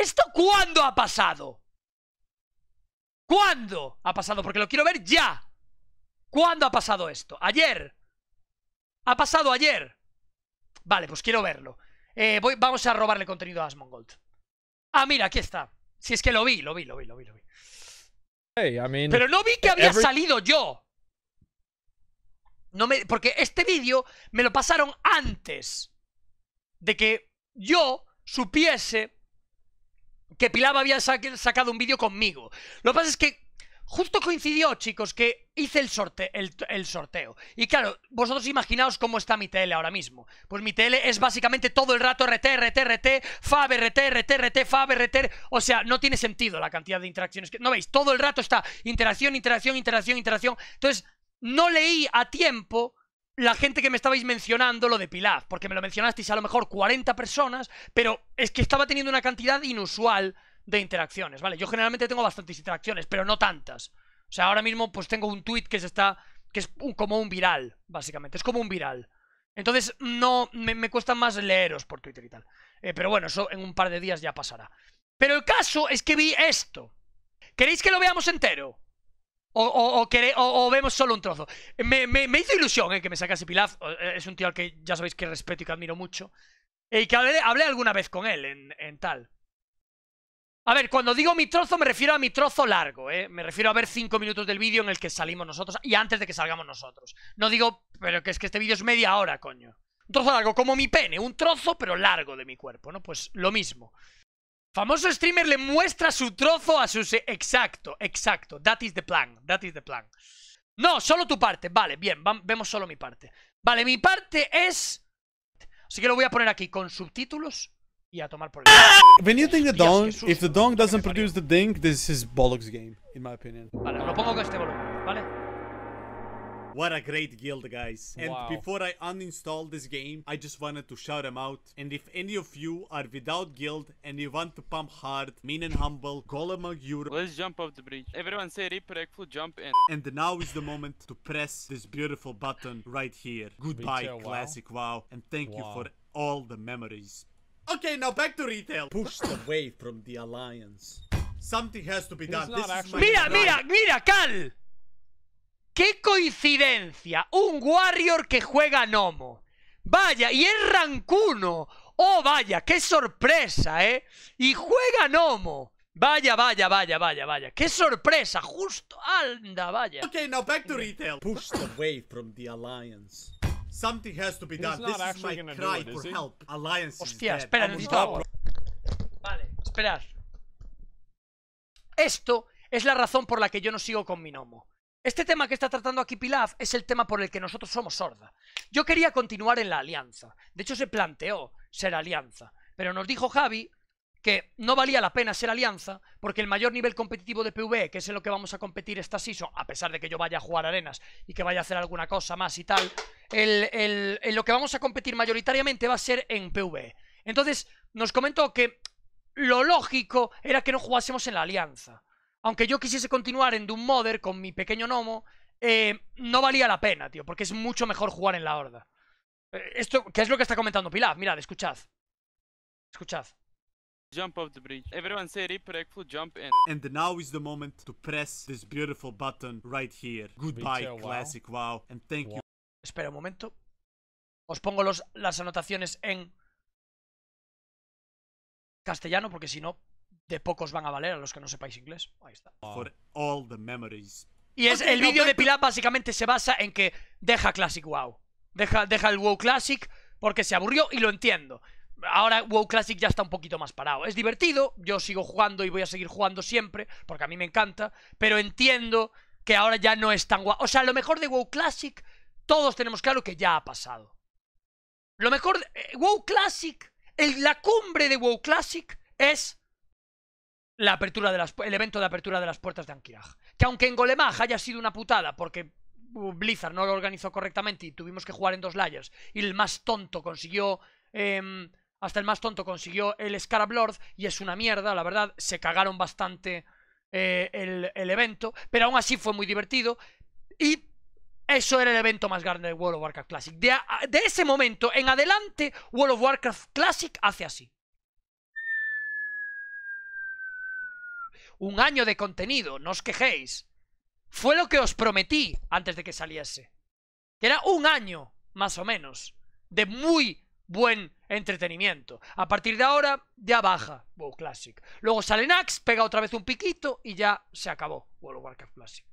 ¿Esto cuándo ha pasado? ¿Cuándo ha pasado? Porque lo quiero ver ya. ¿Cuándo ha pasado esto? ¿Ayer? ¿Ha pasado ayer? Vale, pues quiero verlo. Eh, vamos a robarle contenido a Asmongold. Ah, mira, aquí está. Si es que lo vi, lo vi, lo vi, lo vi, lo vi. Pero no vi que había salido yo. No me, porque este vídeo me lo pasaron antes de que yo supiese que Pilaba había sacado un vídeo conmigo. Lo que pasa es que justo coincidió, chicos, que hice el, el, sorteo. Y claro, vosotros imaginaos cómo está mi tele ahora mismo. Pues mi tele es básicamente todo el rato RT, RT, RT, FAB, RT, RT, RT, FAB, RT. O sea, no tiene sentido la cantidad de interacciones que... ¿No veis? Todo el rato está interacción, interacción, interacción, interacción. Entonces, no leí a tiempo la gente que me estabais mencionando lo de Pilaf, porque me lo mencionasteis a lo mejor 40 personas, pero es que estaba teniendo una cantidad inusual de interacciones, ¿vale? Yo generalmente tengo bastantes interacciones, pero no tantas. O sea, ahora mismo pues tengo un tweet que se está que es como un viral, básicamente, es como un viral. Entonces, no, me, cuesta más leeros por Twitter y tal. Eh, pero bueno, eso en un par de días ya pasará. Pero el caso es que vi esto. ¿Queréis que lo veamos entero? O, o, o, vemos solo un trozo. Me, me, hizo ilusión eh, que me sacase Pilaf. Eh, es un tío al que ya sabéis que respeto y que admiro mucho. Eh, y que hablé, alguna vez con él en, en, tal. A ver, cuando digo mi trozo me refiero a mi trozo largo, ¿eh? Me refiero a ver 5 minutos del vídeo en el que salimos nosotros y antes de que salgamos nosotros. No digo, pero que es que este vídeo es media hora, coño. Un trozo largo, como mi pene, un trozo pero largo de mi cuerpo, ¿no? Pues lo mismo. Famoso streamer le muestra su trozo a sus... Exacto, exacto. That is the plan, that is the plan. No, solo tu parte. Vale, bien, vemos solo mi parte. Vale, mi parte es... Así que lo voy a poner aquí con subtítulos y a tomar por el... the dong, if the dong doesn't produce the ding, this is bollocks game, in my opinion. Vale, lo pongo con este volumen, ¿vale? What a great guild, guys. And wow. before I uninstall this game, I just wanted to shout them out. And if any of you are without guild and you want to pump hard, mean and humble, call among Europe. Let's jump off the bridge. Everyone say rip, recful, jump in. And now is the moment to press this beautiful button right here. Goodbye, Retail, classic wow. wow. And thank wow. you for all the memories. Okay, now back to retail. Pushed away from the alliance. Something has to be done. This is Mira, mira, mira, Cal! ¡Qué coincidencia! Un Warrior que juega Nomo. Vaya, y es Rancuno. ¡Oh, vaya! ¡Qué sorpresa, eh! Y juega Nomo. Vaya, vaya, vaya, vaya, vaya. ¡Qué sorpresa! Justo. Anda, vaya. Okay, now back to retail. away from the Alliance. Something has to be done. This cry for help. Alliance Hostia, espera, necesito... Vale, esperad. Esto es la razón por la que yo no sigo con mi Nomo. Este tema que está tratando aquí Pilaf es el tema por el que nosotros somos sorda. Yo quería continuar en la alianza. De hecho, se planteó ser alianza. Pero nos dijo Javi que no valía la pena ser alianza porque el mayor nivel competitivo de PvE, que es en lo que vamos a competir esta Siso, a pesar de que yo vaya a jugar arenas y que vaya a hacer alguna cosa más y tal, en lo que vamos a competir mayoritariamente va a ser en PvE. Entonces nos comentó que lo lógico era que no jugásemos en la alianza aunque yo quisiese continuar en Doom Mother con mi pequeño gnomo, eh, no valía la pena, tío, porque es mucho mejor jugar en la horda. Eh, esto, ¿qué es lo que está comentando Pilar? Mirad, escuchad. Escuchad. Everyone jump Goodbye, classic wow. Espera un momento. Os pongo los, las anotaciones en castellano porque si no de pocos van a valer a los que no sepáis inglés. Ahí está. memories. Y es el vídeo de Pilar básicamente se basa en que deja Classic WoW. Deja, deja el WoW Classic porque se aburrió y lo entiendo. Ahora WoW Classic ya está un poquito más parado. Es divertido, yo sigo jugando y voy a seguir jugando siempre, porque a mí me encanta, pero entiendo que ahora ya no es tan guau. O sea, lo mejor de WoW Classic, todos tenemos claro que ya ha pasado. Lo mejor de eh, WoW Classic, la cumbre de WoW Classic es la apertura de las, el evento de apertura de las puertas de Ankiraj. Que aunque en Golemaj haya sido una putada porque uh, Blizzard no lo organizó correctamente y tuvimos que jugar en dos layers y el más tonto consiguió... Em, hasta el más tonto consiguió el Scarab Lord y es una mierda, la verdad, se cagaron bastante eh, el, evento, pero aún así fue muy divertido y eso era el evento más grande de World of Warcraft Classic. de ese momento en adelante, World of Warcraft Classic hace así. un año de contenido, no os quejéis. Fue lo que os prometí antes de que saliese. Que era un año, más o menos, de muy buen entretenimiento. A partir de ahora ya baja WoW Classic. Luego sale Nax, pega otra vez un piquito y ya se acabó World Warcraft Classic.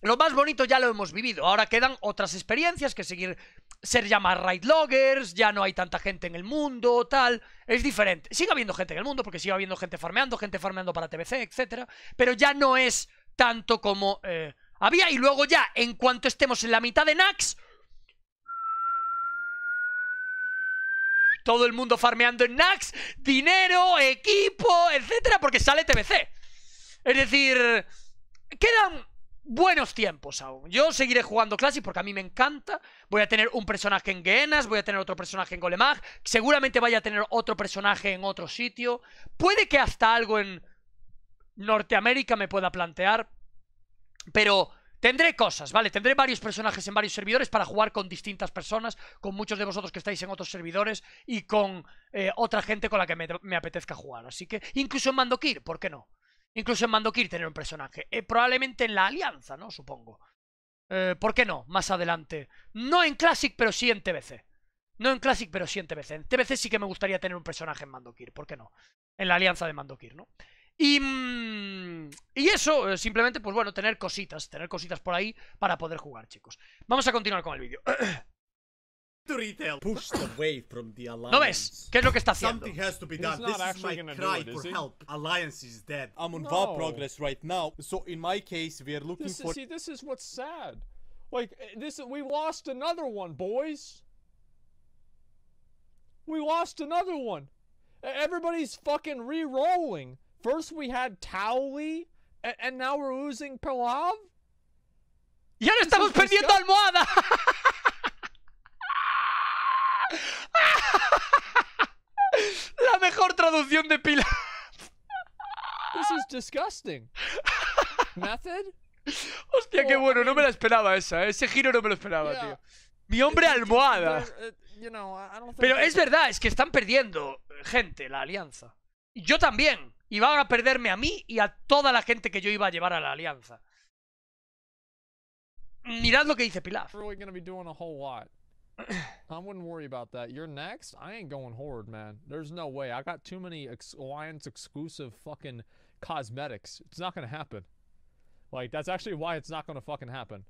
Lo más bonito ya lo hemos vivido. Ahora quedan otras experiencias que seguir ser llama raid loggers, ya no hay tanta gente en el mundo, tal. Es diferente. Sigue habiendo gente en el mundo, porque sigue habiendo gente farmeando, gente farmeando para TBC, etcétera, Pero ya no es tanto como eh, había. Y luego ya, en cuanto estemos en la mitad de Nax, todo el mundo farmeando en Nax, dinero, equipo, etcétera, porque sale TBC. Es decir, quedan buenos tiempos aún. Yo seguiré jugando Classic porque a mí me encanta. Voy a tener un personaje en Gehennas, voy a tener otro personaje en Golemag. Seguramente vaya a tener otro personaje en otro sitio. Puede que hasta algo en Norteamérica me pueda plantear. Pero tendré cosas, ¿vale? Tendré varios personajes en varios servidores para jugar con distintas personas, con muchos de vosotros que estáis en otros servidores y con eh, otra gente con la que me, me apetezca jugar. Así que incluso en Mandokir, ¿por qué no? Incluso en Mandokir tener un personaje. Eh, probablemente en la Alianza, ¿no? Supongo. Eh, ¿Por qué no? Más adelante. No en Classic, pero sí en TBC. No en Classic, pero sí en TBC. En TBC sí que me gustaría tener un personaje en Mandokir. ¿Por qué no? En la Alianza de Mandokir, ¿no? Y, mm, y eso, eh, simplemente, pues bueno, tener cositas, tener cositas por ahí para poder jugar, chicos. Vamos a continuar con el vídeo. to retail. Pushed away from the alliance. ¿No ves? ¿Qué es lo que está haciendo? Something has to be done. This is my cry it, for help. Alliance is dead. I'm on no. VAR progress right now. So in my case, we are looking this for... Is, see, this is what's sad. Like, eh, this, we lost another one, boys. We lost another one. Everybody's fucking re-rolling. First we had Towley, and, and now we're losing Pilav? ¡Ya no estamos perdiendo almohada! traducción de Pilar. This is disgusting. Method? Hostia, qué oh, bueno, no me la esperaba esa, eh. ese giro no me lo esperaba, tío. Mi hombre almohada. Pero es verdad, es que están perdiendo gente la alianza. Yo también. Y van a perderme a mí y a toda la gente que yo iba a llevar a la alianza. Mirad lo que dice Pilar. I wouldn't worry about that. You're next. I ain't going Horde, man. There's no way. I got too many ex- Alliance exclusive fucking cosmetics. It's not gonna happen. Like that's actually why it's not gonna fucking happen.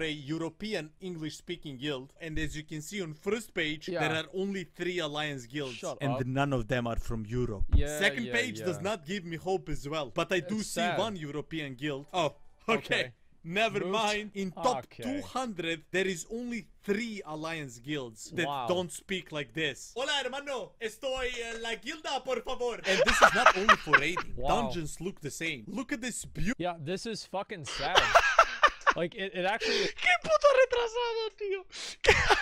A European English speaking guild, and as you can see on first page, yeah. there are only three alliance guilds, Shut and up. none of them are from Europe. Yeah, Second yeah, page yeah. does not give me hope as well, but I do see one European guild. Oh, okay. okay. Never Moot. mind. In top okay. 200, there is only three alliance guilds that wow. don't speak like this. Hola, hermano. Estoy en la guilda, por favor. And this is not only for raiding. Wow. Dungeons look the same. Look at this beauty. Yeah, this is fucking sad. like, it, it actually... ¡Qué puto retrasado, tío!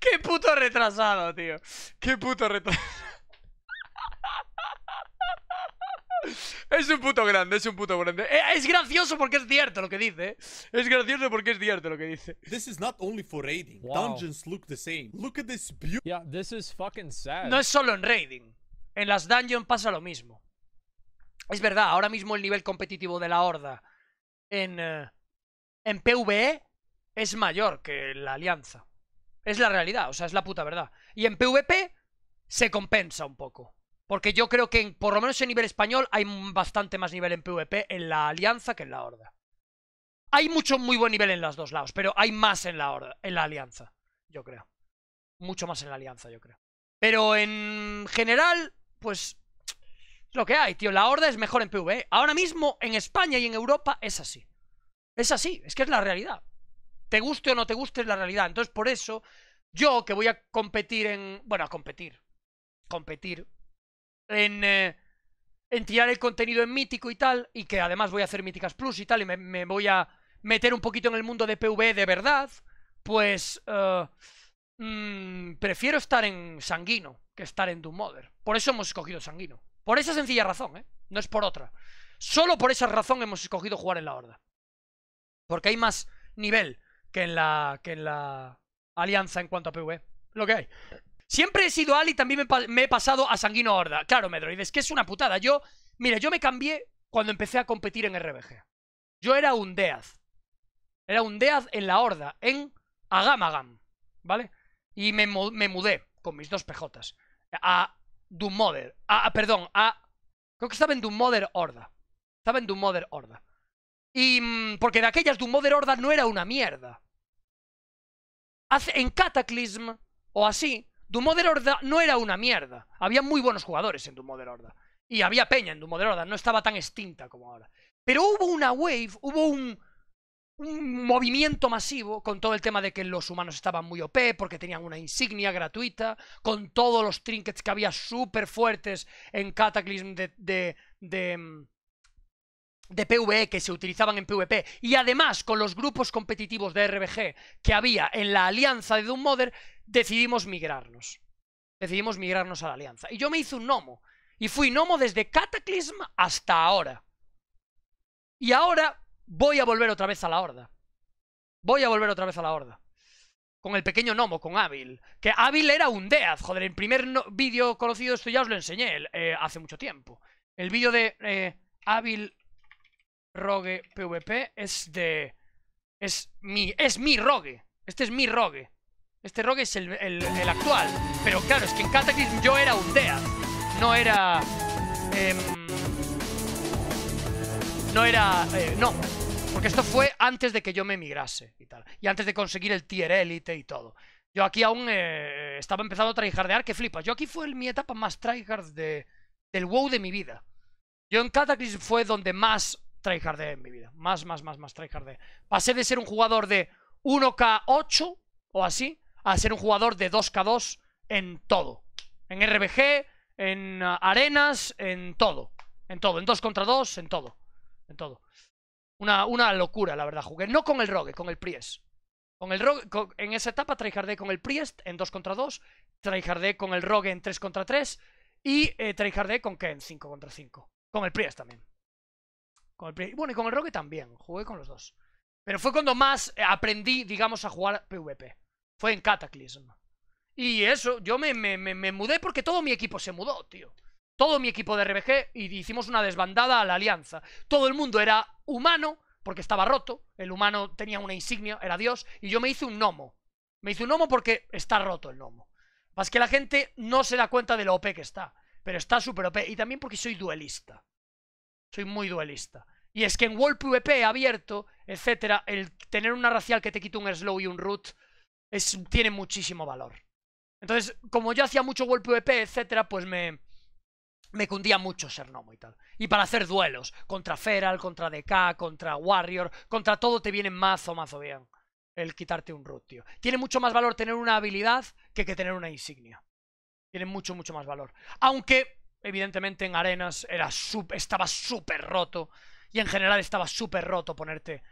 ¡Qué puto retrasado, tío! ¡Qué puto retrasado! Es un puto grande, es un puto grande. Eh, es gracioso porque es cierto lo que dice. Eh. Es gracioso porque es cierto lo que dice. No es solo en raiding. En las dungeons pasa lo mismo. Es verdad, ahora mismo el nivel competitivo de la horda en eh, en PvE es mayor que la alianza. Es la realidad, o sea, es la puta verdad. Y en PvP se compensa un poco. Porque yo creo que por lo menos en nivel español hay bastante más nivel en PvP en la Alianza que en la Horda. Hay mucho muy buen nivel en los dos lados, pero hay más en la Horda, en la Alianza, yo creo. Mucho más en la Alianza, yo creo. Pero en general, pues es lo que hay, tío. La Horda es mejor en PvE. Ahora mismo en España y en Europa es así. Es así, es que es la realidad. Te guste o no te guste es la realidad. Entonces por eso yo que voy a competir en... Bueno, a competir. Competir, en, eh, en tirar el contenido en mítico y tal, y que además voy a hacer míticas plus y tal, y me, voy a meter un poquito en el mundo de PvE de verdad, pues eh, mm, prefiero estar en Sanguino que estar en Doom Mother. Por eso hemos escogido Sanguino. Por esa sencilla razón, ¿eh? No es por otra. Solo por esa razón hemos escogido jugar en la Horda. Porque hay más nivel que en la, que en la Alianza en cuanto a PvE. Lo que hay. Siempre he sido Ali y también me, he pasado a Sanguino Horda. Claro, Medroides, que es una putada. Yo, mira, yo me cambié cuando empecé a competir en RBG. Yo era un Deaz. Era un Deaz en la Horda, en Agamagam, ¿vale? Y me, mudé con mis dos pejotas a Doom Mother. A, perdón, a... Creo que estaba en Doom Mother Horda. Estaba en Doom Mother Horda. Y... Mm, porque de aquellas Doom Mother Horda no era una mierda. Hace, en Cataclysm o así, tu Horda no era una mierda. Había muy buenos jugadores en Tu Mother Horda. Y había peña en Tu Mother Horda, no estaba tan extinta como ahora. Pero hubo una wave, hubo un, movimiento masivo con todo el tema de que los humanos estaban muy OP porque tenían una insignia gratuita, con todos los trinkets que había súper fuertes en Cataclysm de, mm, de PvE que se utilizaban en PvP y además con los grupos competitivos de RBG que había en la alianza de Doom Mother, decidimos migrarnos. Decidimos migrarnos a la alianza. Y yo me hice un gnomo. Y fui gnomo desde Cataclysm hasta ahora. Y ahora voy a volver otra vez a la horda. Voy a volver otra vez a la horda con el pequeño gnomo, con Ávil. Que Ávil era un dead. joder, el primer vídeo conocido esto ya os lo enseñé eh, hace mucho tiempo. El vídeo de eh, Rogue PvP es de... Es mi... Es mi Rogue. Este es mi Rogue. Este Rogue es el, actual. Pero claro, es que en Cataclysm yo era un DEA. No era... Em, no era... Eh, no. Porque esto fue antes de que yo me emigrase y tal. Y antes de conseguir el tier élite y todo. Yo aquí aún eh, eh, estaba empezando a tryhardear que flipas. Yo aquí fue el, mi etapa más tryhard de, del WoW de mi vida. Yo en Cataclysm fue donde más tryhardé en mi vida. Más, más, más, más tryhardé. Pasé de ser un jugador de 1K8 o así a ser un jugador de 2K2 en todo. En RBG, en ah, arenas, en todo. En todo, en 2 contra 2, en todo. En todo. Una, una locura, la verdad, jugué. No con el Rogue, con el Priest. Con el Rogue, en esa etapa tryhardé con el Priest en 2 contra 2, tryhardé con el Rogue en 3 contra 3 y eh, con Ken en 5 contra 5. Con el Priest también. Bueno, y con el Rocket también, jugué con los dos. Pero fue cuando más eh, aprendí, digamos, a jugar PvP. Fue en Cataclysm. Y eso, yo me, mudé porque todo mi equipo se mudó, tío. Todo mi equipo de RBG y hicimos una desbandada a la alianza. Todo el mundo era humano porque estaba roto. El humano tenía una insignia, era Dios. Y yo me hice un gnomo. Me hice un gnomo porque está roto el gnomo. Más que la gente no se da cuenta de lo OP que está. Pero está súper OP. Y también porque soy duelista soy muy duelista. Y es que en World VP abierto, etcétera, el tener una racial que te quite un slow y un root es, tiene muchísimo valor. Entonces, como yo hacía mucho World VP, etcétera, pues me, me cundía mucho ser Nomo y tal. Y para hacer duelos, contra Feral, contra DK, contra Warrior, contra todo te viene mazo, mazo bien. El quitarte un root, tío. Tiene mucho más valor tener una habilidad que que tener una insignia. Tiene mucho, mucho más valor. Aunque Evidentemente en arenas era estaba súper roto. Y en general estaba súper roto ponerte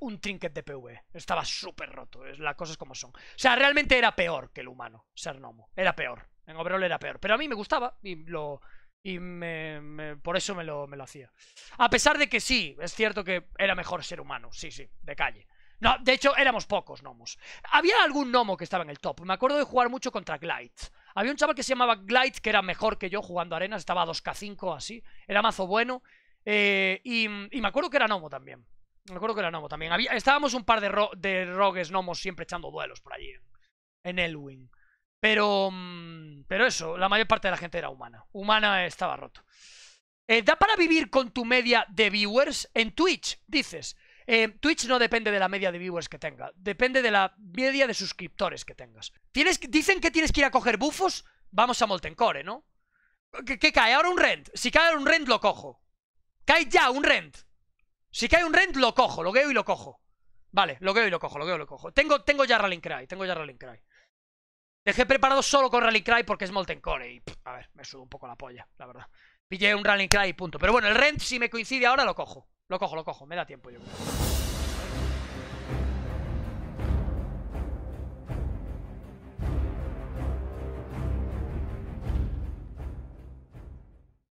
un trinket de PV. Estaba súper roto. Es, las cosas como son. O sea, realmente era peor que el humano, ser gnomo. Era peor. En Overall era peor. Pero a mí me gustaba y lo... Y me, por eso me lo, me lo hacía. A pesar de que sí, es cierto que era mejor ser humano. Sí, sí, de calle. No, de hecho, éramos pocos gnomos. Había algún gnomo que estaba en el top. Me acuerdo de jugar mucho contra Glide. Había un chaval que se llamaba Glide, que era mejor que yo jugando arenas, estaba 2K5 así, era mazo bueno. Eh, y, me acuerdo que era Nomo también. Me acuerdo que era Nomo también. estábamos un par de, de rogues Nomos siempre echando duelos por allí, en Elwin. Pero, mm, pero eso, la mayor parte de la gente era humana. Humana estaba roto. Eh, ¿Da para vivir con tu media de viewers? En Twitch, dices. Eh, Twitch no depende de la media de viewers que tenga, depende de la media de suscriptores que tengas. ¿Tienes, dicen que tienes que ir a coger bufos, vamos a Molten Core, ¿no? ¿Qué, cae? Ahora un rent. Si cae un rent, lo cojo. Cae ya un rent. Si cae un rent, lo cojo, lo veo y lo cojo. Vale, lo veo y lo cojo, lo veo y lo cojo. Tengo, tengo ya Rallying Cry, tengo ya rally Cry. Dejé preparado solo con Rally Cry porque es Molten Core y, a ver, me subo un poco la polla, la verdad. Pillé un Rally Cry y punto. Pero bueno, el Rent, si me coincide ahora, lo cojo. Lo cojo, lo cojo, me da tiempo yo